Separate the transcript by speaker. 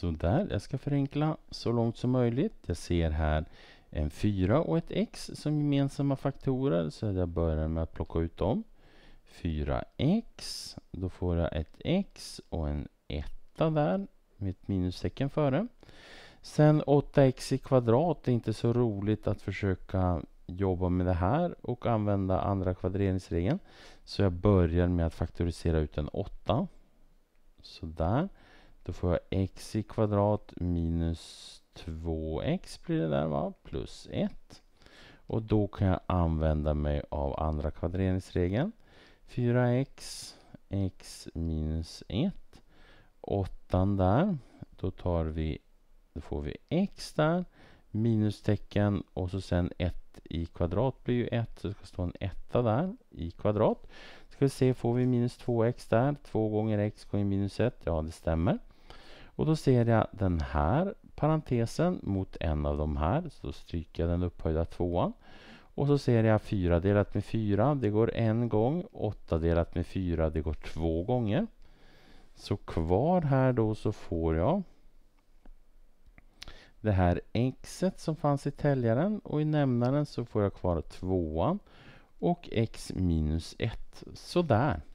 Speaker 1: Sådär, jag ska förenkla så långt som möjligt. Jag ser här en 4 och ett x som gemensamma faktorer så jag börjar med att plocka ut dem. 4x, då får jag ett x och en etta där med ett minustecken före. Sen 8x i kvadrat, det är inte så roligt att försöka jobba med det här och använda andra kvadreringsregeln. Så jag börjar med att faktorisera ut en 8. Sådär. Då får jag x i kvadrat minus 2x blir det där va, plus 1. Och då kan jag använda mig av andra kvadreringsregeln. 4x, x minus 1. 8 där, då tar vi, då får vi x där, minustecken och så sen 1 i kvadrat blir ju 1 så det ska stå en etta där i kvadrat. Ska vi se, får vi minus 2x där? 2 gånger x gånger minus 1, ja det stämmer. Och då ser jag den här parentesen mot en av de här, så då stryker jag den upphöjda tvåan. Och så ser jag 4 delat med 4, det går en gång. 8 delat med 4, det går två gånger. Så kvar här då så får jag det här X som fanns i täljaren och i nämnaren så får jag kvar tvåan och x minus 1. Sådär.